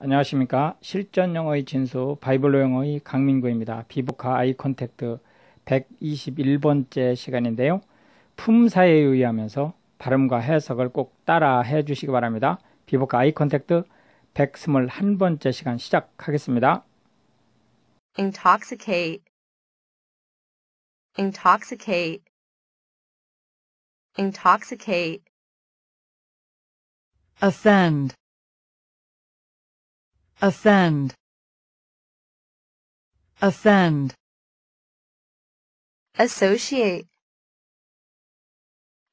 안녕하십니까 실전 영어의 진수 바이블로 영어의 강민구입니다 비보카 아이 컨택트 121번째 시간인데요 품사에 유의하면서 발음과 해석을 꼭 따라 해주시기 바랍니다 비보카 아이 컨택트 121번째 시간 시작하겠습니다 intoxicate intoxicate intoxicate offend Ascend. Ascend. Associate.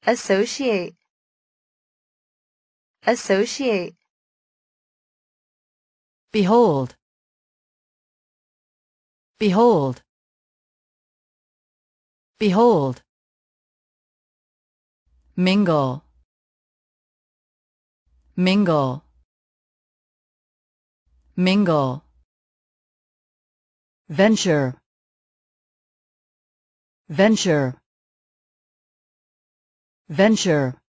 Associate. Associate. Behold. Behold. Behold. Mingle. Mingle mingle venture venture venture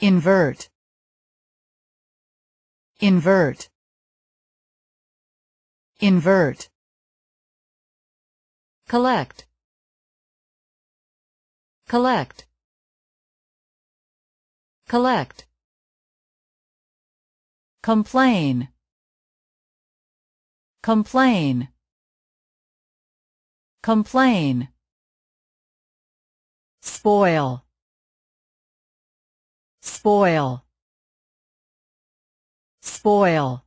invert invert invert collect collect collect complain complain complain spoil spoil spoil